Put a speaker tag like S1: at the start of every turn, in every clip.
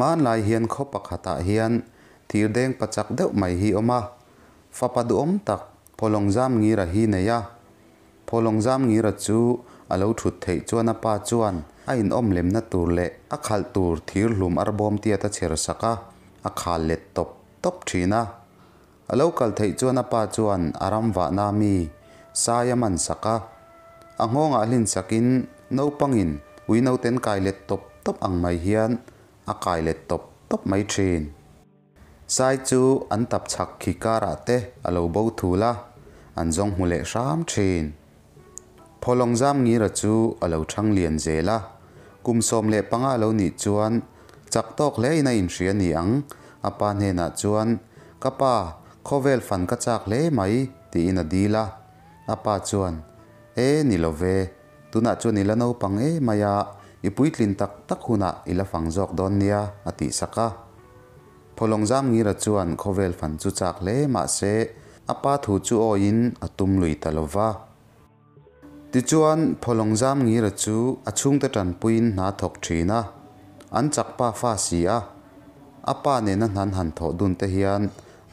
S1: maan lai hiyan ko pakata ah hiyan tir deng pachak deo mai hi oma. Fapadu om tak polong zam ngira hi na ya. Polong zam ngira chu alo thut thai chuan a pa chuan a in om lem na tur le a khal tur thir lum ar bom tia ta chera saka a khal le top top na. Alo kal thai chuan a pa chuan aram va na mi sa yaman saka. Ang hong a sakin ah top top ang hiyan. akai le top top mai thrin sai chu an tap chak khi ka ra te alo bo thu la an jong hule sham thrin pholong jam ngi ra chu alo thang lien zela kum som le panga lo ni chuan chak tok le na in ria ni ang apa ne na chuan kapa khovel fan ka chak le mai ti in adila apa chuan e ni lo ve tuna chu ni la no pang e maya ipuitlin tak tak huna ila fangjok donnia ati saka pholongjam ngi ra chuan fan chu chak le ma se apa thu chu o in atum lui talowa ti chuan pholongjam ngi ra achung a ta tan puin na thok thina an chak pa fa sia apa ne na nan han tho dun te hian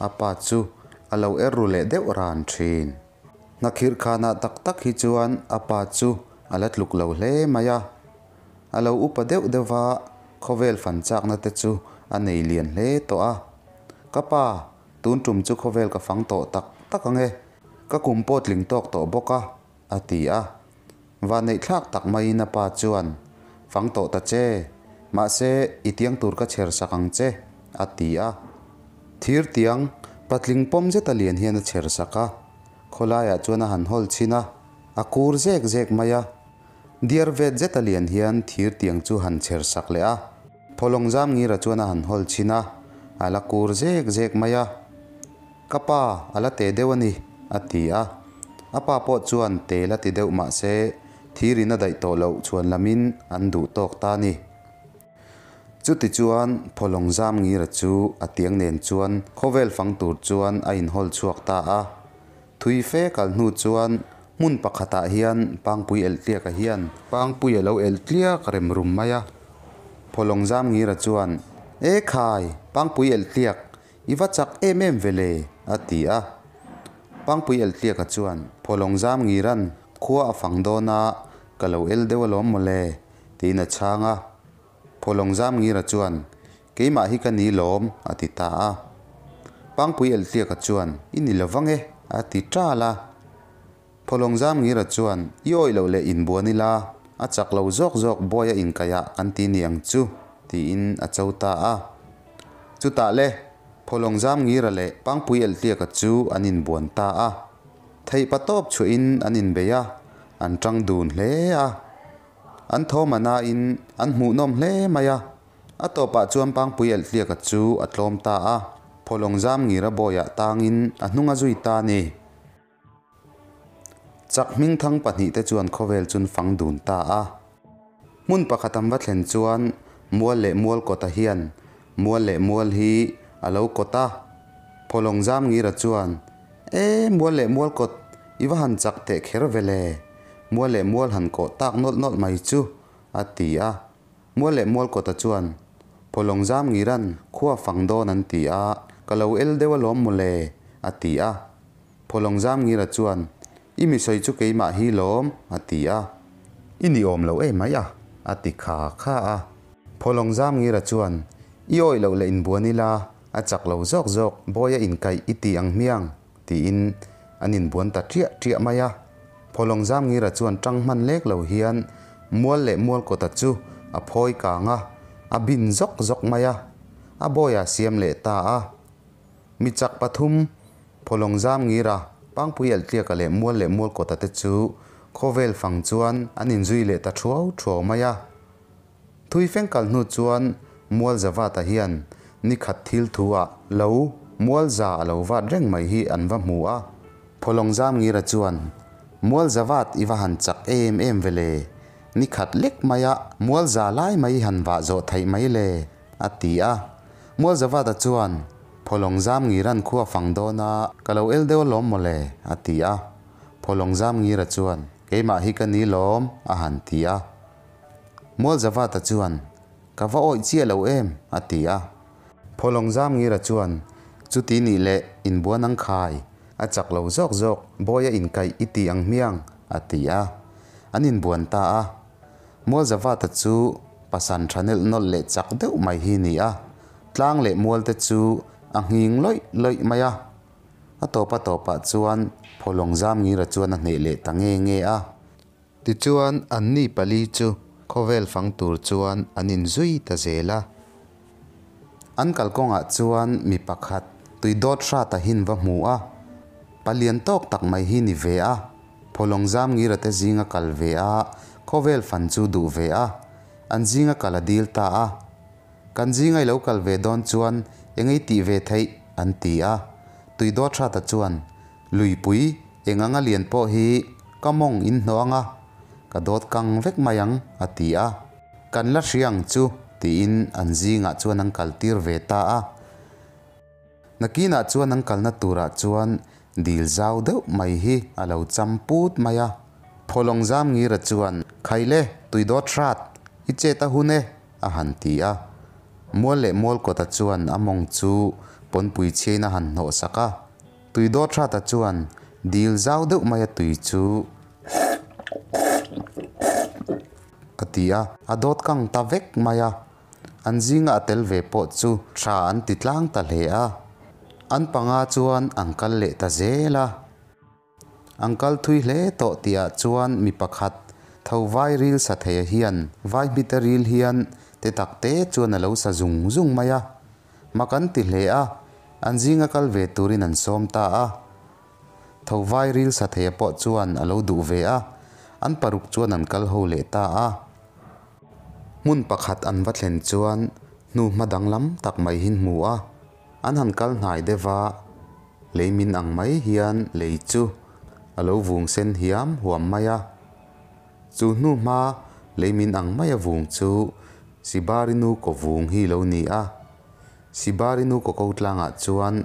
S1: apa chu alo er ru le deu ran thrin nakhir khana tak tak hi chuan apa chu alat luk lo hle maya alo upa de de va khovel fan chak na te chu anei lien le to a ka pa tun tum chu khovel ka fang to tak tak ange ka kum pot ling tok to boka a ti a va nei thak tak mai na pa chuan fang to ta che ma se itiang tiang tur ka cher sakang kang che a ti a thir tiang patling pom je ta lien hian cher saka, ka kholaya chuan a han hol china a kur zek zek maya Diyar vè dze ta hiyan thir tiang chu han cher sak a. Polong zam ngì ra na han hol china ala A la kur zek zek maya a. ala a la te dewani atia a ti a. A po chuan an te la ti de ma se. Thir in a day to lo chuan lamin la min an du tog ta ni. Chu ti chua an polong zam ngì ra chu a tiang nền chua fang tur chua a in hol chuak ta a. thui fe kal nu chuan mun pa khata hian pangpui el tia ka hian pangpui lo el tia ka rem rum maya pholong jam ngi ra chuan e khai pangpui el tia chak mm vele a ti pangpui el tia ka chuan pholong jam ngi ran khuwa afang do na ka lo el de walom mole tin changa pholong jam ngi ra chuan keima hi ka ni lom a ti a pangpui el tia ka chuan ini i lo wange a ti พลงจามงี้ระจวนย่อยเราเลอินบัวนี่ละอาจักเราจอกจอกบอยอินกายะกันตีนียงจูตีอินอาเจ้าตาอาจุตาเลพลงจามงี้ระเลปังปุยเอลเตียกจูอันอินบวนตาอาไทยปัตบช่วยอินอันอินเบียอันจังดูนเลอาอันทอมานาอินอันหูนมเลมายาอัตปะจวนปังปุยเอลเตียกจูอัตลมตาอาพลงจามงี้ระบวยตางินอันนุงอจุยตาเน chakming thang pahnih te chuan khovel chun fang dun ta a mun pakhatam va thlen chuan mual le mual kota hian mual le mual hi alo kota pholong jam ngi ra chuan e mual le mual kot iwa han chak te kher vele mual le mual han ko tak nol nol mai chu ati a mual le mual kota chuan pholong jam ngi ran khuwa fang don an ti a kalau el dewa lom mule ati a pholong jam ngi ra chuan อีมิสอยจุกเกมาฮีลอมอาติอาอินิอมเลาเอไหมอะอาติขาข้าอะพอลงจามงี้ระจวนอีโอยเลาเลอินบัวนิลาอาจักเลาจอกจอกบอยอินไกอิติอังเมียงตีอินอันอินบัวนตะเทียเทียมายะพอลงจามงี้ระจวนจังมันเล็กเลาเฮียนมวลเละมวลกตัดจูอพอยกางะอบินจอกจอกมายะอบอยาเสียมเละตาอะมิจักปทุมพอลงจามงี้ระ pang puyel tia kale mual le mual kota te chu khovel fang chuan anin zui le ta thuao thuao maya thui feng kal nu chuan mual zawa ta hian ni thil thua lo mual za lo wa reng mai hi anwa mu a pholong zam ngi ra chuan mual zawat iwa han chak em em vele ni khat lek maya mual za lai mai han wa zo thai mai le atia mual zawa ta chuan polong zam ngi ran khuwa fang do na kalo el deo lom mo le a ti a polong zam ngi ra chuan ke ma hi ni lom a han ti a mol zawa ta chuan ka va oi chia lo em a ti a polong zam ngi ra chuan chu ti ni le in bua nang khai a chak lo zok zok boya in kai i ang miang a ti a an in buan ta a mol zawa ta chu pasan thanel no le chak deu mai hi ni a tlang le mol te chu ā ngīng loik loik maya. Ā tōpa tōpa tsuwan pōlongzaam ngīra tsuwan ā nē lē ta ngē ngē ā. Ti tsuwan ā nī pali tsu kōvel fang tūr tsuwan ā nīn zui ta zelā. Ān kal kōnga tsuwan mī pakhat tui dōt sā ta hīn vā mū ā. Pali an tak mai hīni vē ā. Pōlongzaam ngīra te zi kal vē ā kōvel fang tū du vē ā ā n zi ta ā. Kan zi ngā ilau kal vē ngay tì vè thay ăn tì á. Tùy đó trả tạch chuẩn, lùi bùi e nga ngà liền bò hì, ká mông in hò ngà. Ká đốt kàng vẹc mà yàng à tì á. Kàn lạc sư yàng in ăn dì ngạ chuẩn ngàng kàl tìr vè tà á. Nà kì nạ chuẩn ngàng kàl nà tù rạ chuẩn, dì l dào đẹp mây hì à lâu chăm bút mây á. Phô lòng giam ngì rạ chuẩn, khay lê tùy đó mwole mwole kwa tachuan among chu pon pui che na han ho saka. Tui do tra tachuan diil zao dhuk maya tui tzu. Ati ya, adot kang ta vek maya. An zi ng atel vepo tzu tra an titlang ta lea. An pa nga angkal le ta ze la. Ang tui le to tia tzuan mi pakat. Tau vai ril sa thaya hiyan, vai bita ril hiyan, te tak te chu na lo sa zung zung maya ya ma kan ti le a an jinga kal ve turin an som ta a tho vai ril sa the po chuan a lo du ve a an paruk chuan an kal ho le ta a mun pakhat an vathlen chuan nu ma danglam tak mai hin mu a an han kal nai de wa le min ang mai hian le chu a lo vung sen hiam huam maya a chu nu ma le min ang maya a vung chu sibarinu ko vung hi lo ni a sibarinu ko ko tlanga ah chuan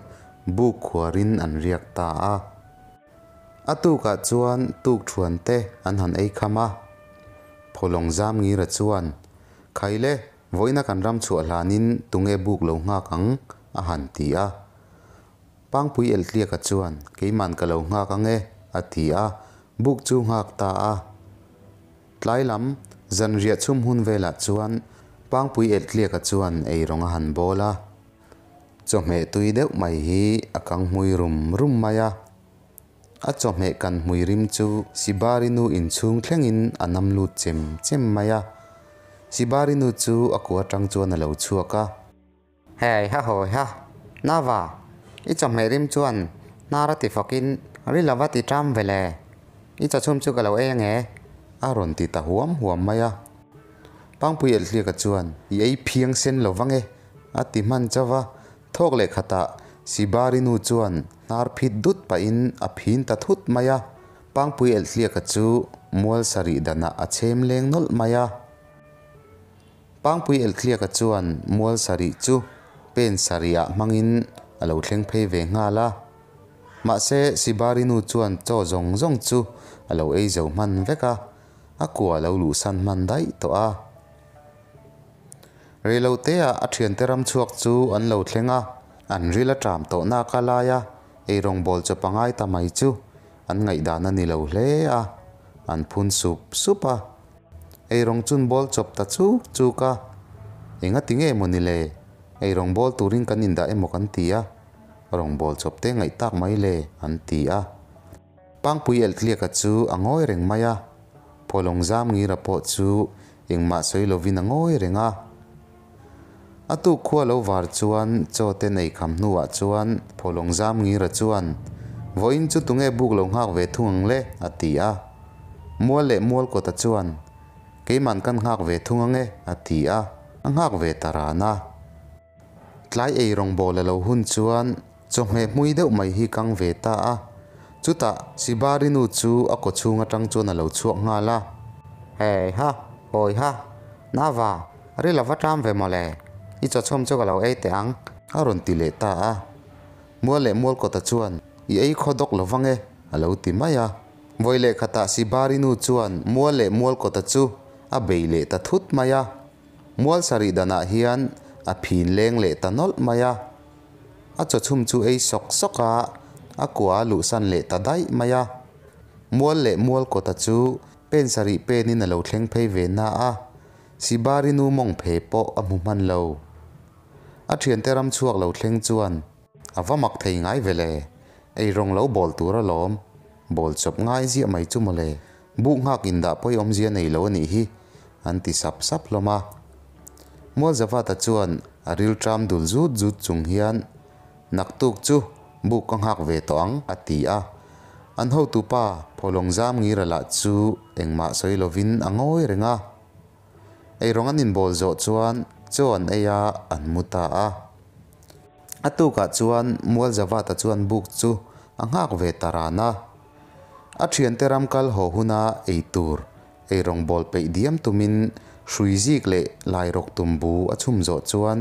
S1: bu khuarin an riak ta a atu ka chuan tuk thuan te an han ei khama pholong zam ngi ra chuan khaile voina kan ram chu alanin tunge buk lo nga kang a han ti ka chuan keiman ka lo nga kang e chu nga ta a tlailam zan ria chum pangpui et tliaka chuan ei rawnga han bawla chawhmeh tui deuh mai hi a kang hmui rum rum maya a a chawhmeh kan hmui rim chu sibari nu in inchung thlengin in anam lu chem chem maya sibari nu chu akua kua tang chuan a lo chuaka hei ha hoi ha nava i chawhmeh rim chuan nara ti fokin ri lava ti tram vele i chachum chu ka lo eng e a rawn ti ta huam huam maya pang pui el hlia ka chuan yei phiang sen lovange a ti man chawa thok le khata si bari nu chuan nar phi dut pa in a phin ta thut maya pang pui el hlia ka chu mual sari dana a chem leng nol maya pang pui el hlia ka chuan mual sari chu ri à, te a a thian te ram chuak chu an lo thlenga an rila tram to na ka laia ei rong bol cho pangai ta mai chu an ngai dana ni lo hle à, an phun súp supa ei rong chun bol chop ta chu chu ka enga tinge emoni le ei rong bol turin kan inda emo kan tia rong bol chop te ngai tak mai le an tia pangpui el thlia ka chu angoi reng maya polong jam ngira po chu engma soilovin angoi renga atu khua lo var chuan chote nei kham hnuah chuan pholong zam ngi ra ah chuan voin chu tunge buk lo nghak ve thung le ati a mual le mual ko ta ah chuan man kan nghak ve thung ange ati a nghak ve tarana tlai ei rong bol lo hun chuan chonge mui deuh mai hi kang ve ta a chuta sibarinu chu ako chunga tang chu na lo chuak nga la he ha oi ha na va ri la va tam ve mo อีจอดชมเจ้ากเราไอ้แต่งอารมณ์ติเลตามัวเล่มัวก็ตะชวนอีไอ้ขอดกลวังเอเราติมายะวยเล่ขตาสีบารินูชวนมัวเล่มัวก็ตะชูอาเบลเล่ตะทุดมายะมัวสรีดานาเฮียนอาพีนเลงเล่ตะนอลมายะอาจอดชมจูไอ้สกสกะอากัวลุสันเล่ตะได้มายะมัวเล่มัวก็ตะชูเป็นสรีเป็นนี่นเราเ่งเพยเวนาอาสิบารินูมองเพโปอมุมันเรา a thian te ram chuak lo thleng chuan avamak thei về vele ai rong lâu bol tur a lom bol chop ngai zia chú chu mole bu ngak in da poi om zia này lâu ni hi an ti sap sap loma mo zawa ta chuan a ril tram dul zut zut chung hian nak tuk chu bu kong hak ve to ang ati a an ho tu pa pholong zam ngi ra la chu engma soi lovin angoi renga ei rong an in bol zo chuan chuan eia an muta a atuka chuan mual zawata chuan buk chu a nghak ve tarana a thian te ramkal ho huna eitur ei rawng bol peih diam tumin hrui zik le lai rok tumbu a chhum zawh chuan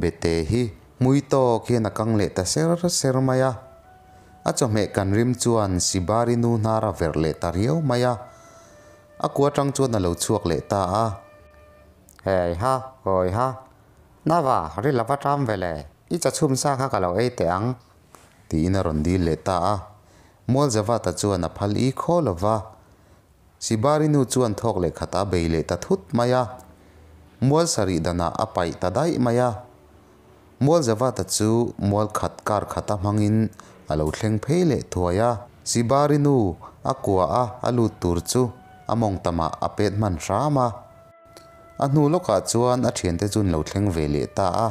S1: bete hi mui to khian a kang le ta ser ser maya a chawhme kan rim chuan sibari nu nara ver le ta riau maya a kuatang chuan a lo chuak le ta a hey ha oi ha na wa ri la pa tram ve ka lo e te ang ti in a le ta mol ja va na phal i kho lo si bari nu chu an thok le ta thut maya mol sari dana apai ta maya mol ja va khat kar khata mangin si bari alu among tama rama Anu lo ka tsuwaan atyente zun lau tlengwele ta'a.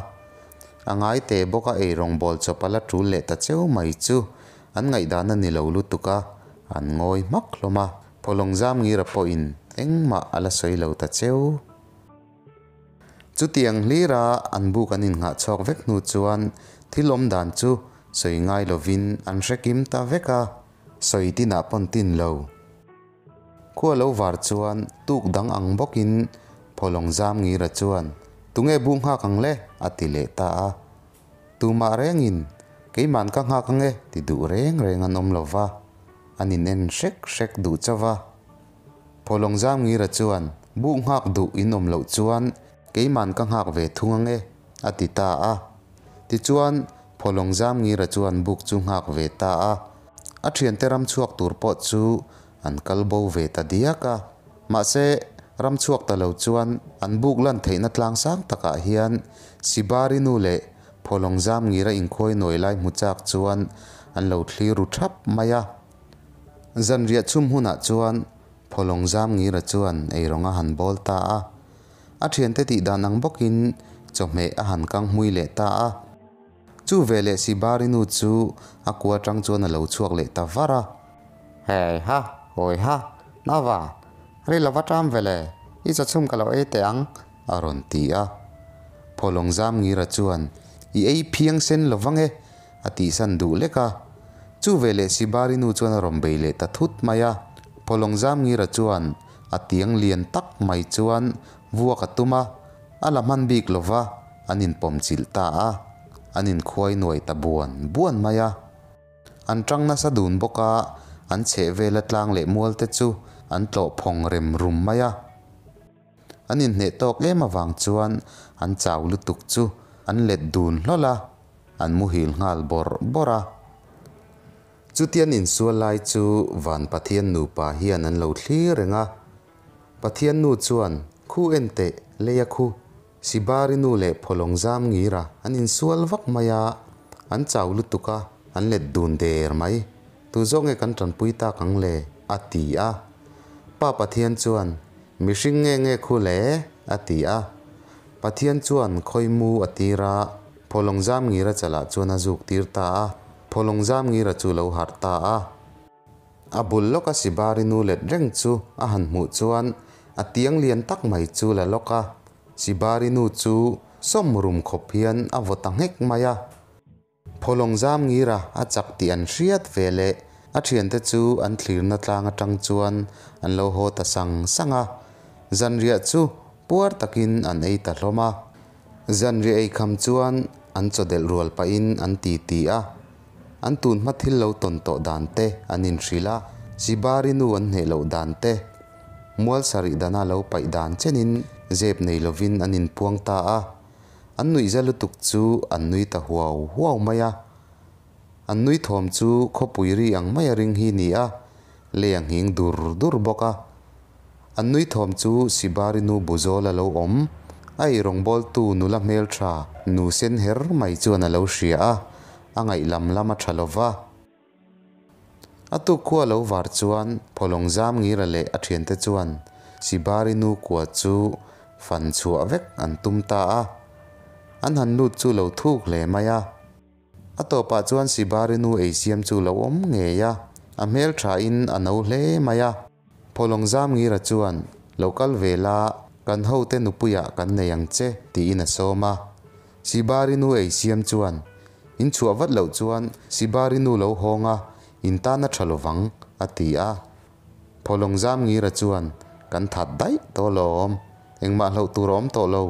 S1: A ngay te boka e rong bol tsu pala tu le ta tseo may tsu an ngay dana ni lau lu tuka an ngoy mak lo ma polong zam ngira poin eng ma ala soy lo ta tseo. Tsu tiang an buka nin nga tsuak vek nu tsuwaan ti dan tsu soy ngay lo an shakim ta veka soy ti naa pontin lo. Kuwa lo war tsuwaan tuuk dang ang bokin pholong jam ngi ra chuan tunge bung ha kang le atile ta a tuma rengin keiman ka nga kange ti du reng reng an om lova anin en shek shek du chawa pholong jam ngi ra chuan bung hak du in om lo chuan keiman ka ngak ve thungange atita a ti chuan pholong jam ngi ra chuan buk chu ngak ve ta a a thian teram chuak tur po chu an kalbo ve ta diaka ma se ram chuak ta lo chuan an buk lan theina tlang sang taka hian sibari nu le pholong jam ngi ra in khoi noi lai mu chak chuan an lo thli ru thap maya zan ria chum huna chuan pholong jam ngi ra chuan ei ronga han bol ta a a thien te ti danang bokin chome a han kang mui le ta a chu vele sibari nu chu akwa tang chuan a lo chuak le ta vara Hei ha oi ha na va re lava tam vele i cha chum kalo e te ang aron ti a pholong zam ngi ra chuan i ei phiang sen lovange ati san du le ka chu vele si bari nu chuan a rom beile ta thut maya pholong zam ngi ra chuan atiang lien tak mai chuan vua ka tuma ala lova anin pom chil anin khuai noi ta buan buan maya an na sa dun boka an le mual te anto phong rem rum ma ya ani ne to ke ma wang chuan an chaw lu tuk chu an let dun lo la an mu hil ngal bor bora chutian in su lai chu van pathian nu pa hian an lo thli renga pathian nu chuan khu en te le ya khu sibari nu le pholong zam ngi ra an in sual vak ma ya an chaw lu tuka an let dun der mai tu zong nge kan tan pui ta kang le ati a pa pathian chuan mihring nge nge khu le atia pathian chuan khoi mu atira pholong jam ngi ra chala chuan azuk tirta a pholong jam ngi ra chu lo harta a a bullok a sibari nu let reng chu a han mu chuan atiang loka sibari nu chu som rum khophian a wotang hek maya pholong jam ngi ra a thiante chu an thlirna tlang atang chuan an lo ho ta sang sang sanga zan ria chu puar takin an ei ta hlawma zan ri ei kham chuan an chodel rual pa in an ti ti a an tun ma thil lo ton to dan te an in hrila sibari nu an he lo dan te mual sari dana lo pai dan chenin zep nei lovin an in puang ta a an nui zalu tuk chu an nui ta huaw huaw maya an nui thom chu kho puiri ang mai ring hi ni a le leyang hing dur dur boka an nui thom chu sibari nu buzol lo om ai rong bol tu nu la mel tha nu sen her mai chu na lo shia a angai lam lama tha lova atu khu lo war chuan pholong zam ngi ra le a thien te chuan sibari nu kwa chu fan chu a vek an tum ta a an han lu chu lo thuk le maya atopa chuan sibarinu eiziam chu lo om ya ngeya amhel in ano hle maya pholong zam ngi ra chuan local vela kan ho te nupuya kan neyang che ti in a soma sibarinu eiziam chuan in chua vat lo chuan sibarinu lo honga in ta na thalovang atia pholong zam ngi ra chuan kan that dai to lom engma hlo tu rom to lo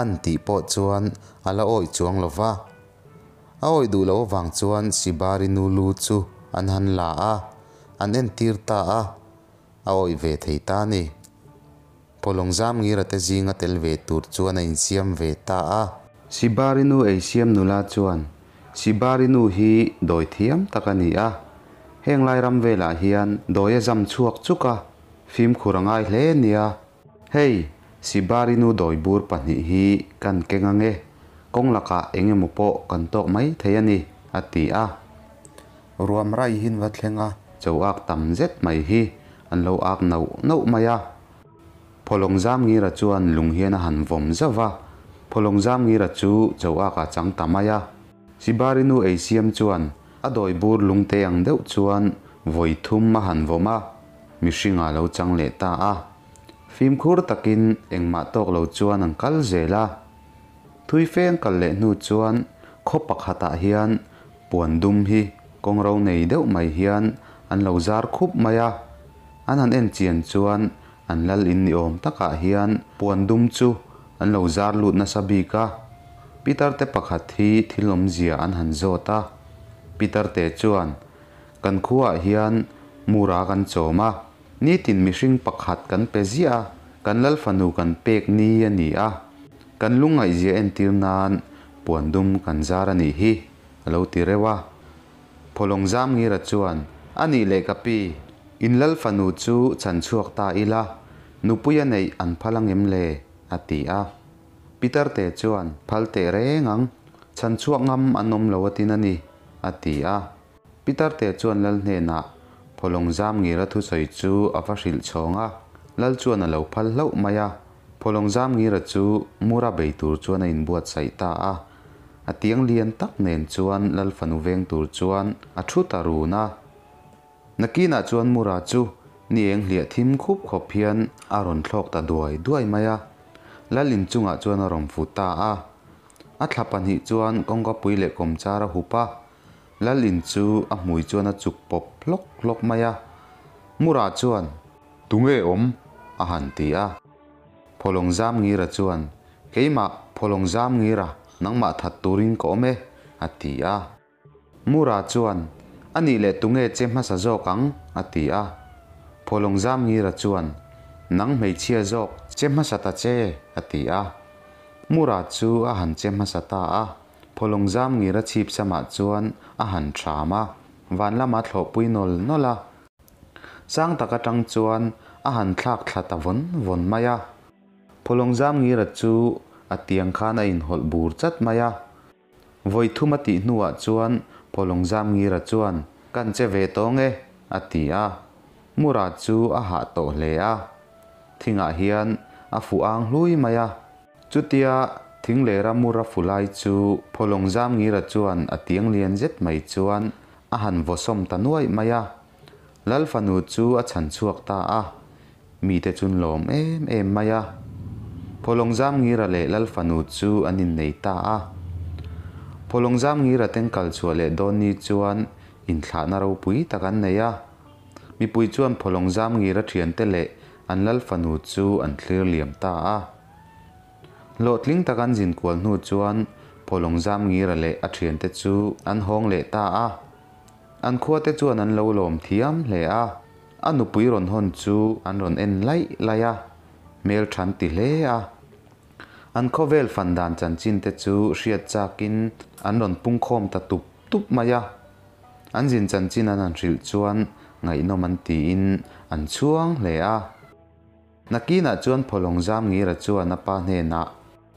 S1: an ti po chuan ala oi chuang lova aoi du lo wang chuan sibari nu lu chu an han la a an en tir ta a aoi ve thei ta ni polong jam ngi rate zinga tel ve tur chuan a insiam ve ta a sibari nu ei siam nu la chuan sibari nu hi doi thiam takani a heng lai ram ve la hian doi a jam chuak chuka phim khurangai hle nia hei sibari nu doi bur pahnih hi kan kenga nge kong laka enge mupo kantok mai theyani ati a ruam rai hin vatlenga chauak tam zet mai hi an lo ak nau nau maya pholong jam ngi ra chuan lung hian a han vom zawa pholong jam ngi ra chu chauak a chang tamaya sibarinu acm chuan adoi bur lungte ang deuh chuan voi thum ma han voma misringa lo chang le ta a phim khur takin engma tok lo chuan an kal la thui feng kal leh nu chuan khaw pakhatah hiền buồn đùm hi con râu nei deuh mai hiền an lo zar khup mai a an han en chian chuan an lal in ni awm takah hian puan dum chu an lo zar lut na sabika peter te pakhat hi thilom zia an han zawta peter te chuan kan khuah hian mura kan chawma ni tin mihring pakhat kan pe zia kan lal phanu kan pek ni nì a kan lungai zia en tir nan puan dum kan zar ani hi alo ti rewa pholong zam ngi ra chuan ani le kapi inlal fanu chu chan chuak ta ila nupuya nei an phalang em le ati a peter te chuan phal te rengang chan chuak ngam anom lowatin ani ati a peter te chuan lal hne na polong zam ngira thu soi chu a va hril lal chuan a lo phal hlo mai polong jam ngi ra chu mura be tur chu na in buat sai ta a a tiang lien tak nen chuan lal fanu veng tur chuan a thu taru na na ki na chuan mura chu ni eng hlia thim khup kho phian a ron thlok ta duai duai mai a lal in chunga chuan a rom fu ta a a thlap an hi chuan kongga pui le kom chara hu pa lal in chu a mui chuan a chuk pop lok lok mai a mura chuan tunge om a han ti a pholong jam ngi ra chuan keima pholong jam ngi ra nangma that turin ko me atia à à. mura chuan ani le tunge chemha sa jokang atia pholong jam ngi ra chuan nang à mei chia jok chemha sa ta che atia mura chu a han chemha sa ta a pholong jam ngi ra chip sama chuan a han thama van lama thlo puinol nola sang taka tang chuan a han thlak thla ta von von maya polong polongzam ngira chu atiang khana in hol bur chat maya voi thuma ti nuwa ah chuan polongzam ngira chuan kan che ve tonge atia mura chu a ha to hle a thinga ah hian a fu ang hlui maya chutia thing le ra mura fulai chu polongzam ngira chuan atiang lian zet mai chuan a han vosom tanuai maya lal fanu chu a chan chuak ta a mi te chun lom em em maya polongjam ngira le lal fanu chu anin nei ta a polongjam ngira tengkal chu le don ni chuan in thlana ro pui takan nei a mi pui chuan polongjam ngira thian te le an lal fanu chu an thlir liam ta a lo tling takan jin kual nu chuan polongjam ngira le a thian te chu an hong le ta a an khua te chuan an lo lom thiam le a anu pui ron hon chu an ron en lai lai a mel than ti hle a an khovel fandan chan chin te chu hriat chakin an ron pungkhom ta tup tup maya an jin chan chin an an ril chuan ngai no man ti in an chuang hle a nakina ah chuan pholong jam ngi ra chuan apa hne na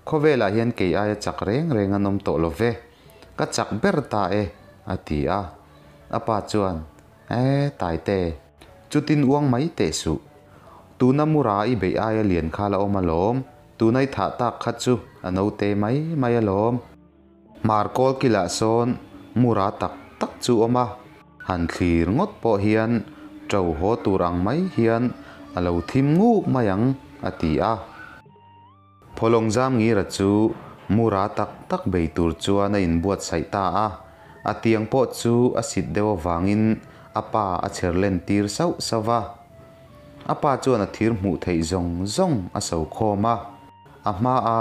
S1: khovela ah hian ke ai e chak reng reng anom to lo love ka chak ber ta e ati a apa chuan e tai te chutin uang mai te su na mura i be ai lian khala om alom tunai tha tak kha chu anau te mai mai alom markol kila son mura tak tak chu oma han thlir ngot po hian trâu ho turang mai hian alo thim ngu mayang atia pholong jam ngi ra chu mura tak tak be tur chuan a in buat sai ta a atiang po chu asit dewa wangin apa a cherlen tir sau sawa apa chuan a thir hmuh theih zawng zawng a so khawm a a hma a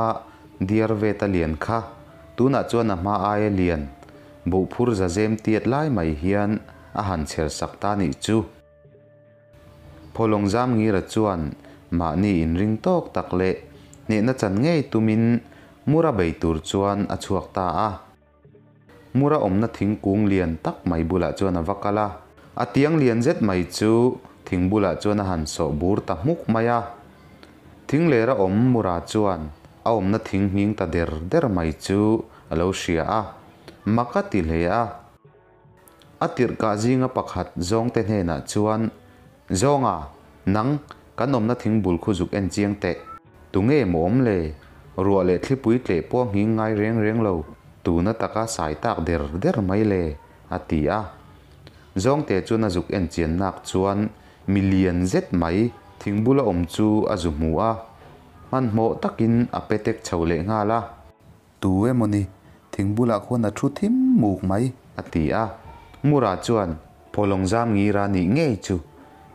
S1: dir ve ta lian kha tuna chuan a hma e aia lian buhphur za zem tiat lai mai hian a han chher sak ta ni chu pholong zam ngi ra chuan ma ni in ring tok tak le ne na chan ngei tumin mura bei tur chuan a chuak ta a mura omna thingkung lian tak mai bula chuan a vakala a tiang lian zet mai chu thing bula chuan a han so bur ta muk maya thing lera om mura chuan a om na thing hming ta der der mai chu alo sia a maka ti le a a tir ka jinga pakhat zong te hne na chuan zonga nang om na thing bul khu juk en chiang te tunge mom le rua le thlipui tle po hing ngai reng reng lo tu na taka sai tak der der mai le atia zong te chu na juk en chian nak chuan million z mai thingbula om chu a zu mu a man mo takin a petek chhole nga la tu emoni thingbula khona thu thim muk mai ati a mura chuan polong jam ngi ra ni nge chu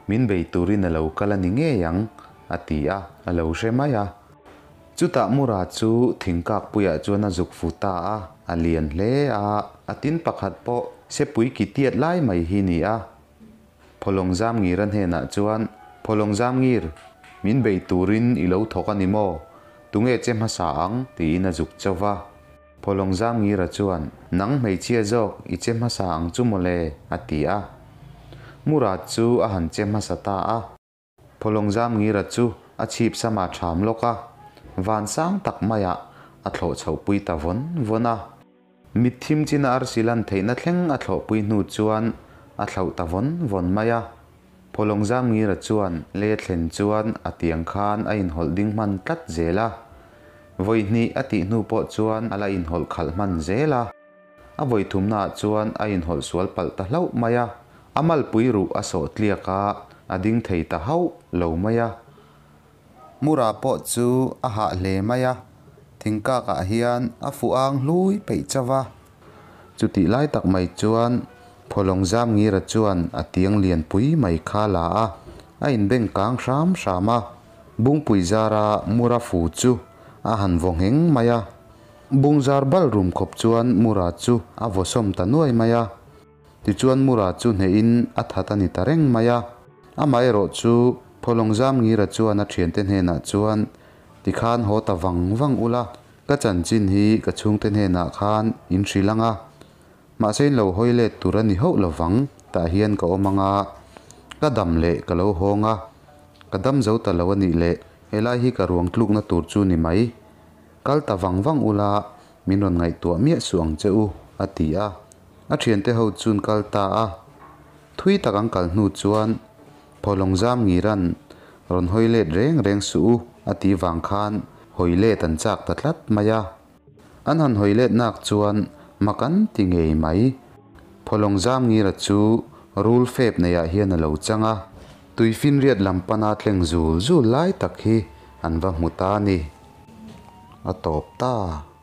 S1: min bei turin a lo kala ni nge yang Atia a a lo she mai a chuta mura chu thingkak puya chuan a zuk futa a alian hle a atin pakhat po se pui ki tiat lai mai hi ni a polongjam ngir an hena chuan polongjam ngir min bei turin i lo thok ani maw tunge chem ha sa ang ti na juk chawa polongjam ngir a chuan nang mei chia jok i chem ha sa ang chu mole atia mura chu a han chem ha sa ta a polongjam ngir a chu a chip sama tham loka van sang tak maya a thlo chho pui ta von vona mithim china ar silan theina thleng a à thlo pui nu chuan a thlau ta von von maya polong zam ngi ra chuan le thlen chuan a tiang khan a in holding man tlat zela voi hni a ti hnu pawh chuan ala in hol khal man zela a voi thum thumna chuan a in hol sual pal ta hlau maya amal pui ru a so tliaka a ding thei ta hau lo maya mura pawh chu a ha hle maya thingka ka ah hian a fuang hlui pei chawa chu ti lai tak mai chuan pholong zam ngi ra chuan a tiang lian pui mai kha la a a in beng kang ram rama bung pui zara mura fu chu a han vong heng maya bung zar bal rum khop chuan mura chu a vosom tanuai maya ti chuan mura chu ne in a thatani tareng maya a mai ro chu pholong zam ngi ra chuan a thian te hne na chuan ti khan ho ta vang vang ula ka chan chin hi ka chung te hne na khan in sri langa ma sei lo hoi turani ho lo wang ta hian ka omanga ka dam le ka lo honga ka dam zo ta lo ni le helai hi ka ruang tluk na tur chu ni mai kal ta wang wang ula minon ngai tua mi suang che u atia a thien te ho chun kal ta a thui ta kang kal nu chuan pholong zam ngi ran ron hoile le reng reng su u ati wang khan hoile tan chak tatlat maya an han hoi le nak chuan makan tinge mai pholong jam ngi ra chu na ya hian lo changa tui fin riat lam lai takhi anwa muta ni atop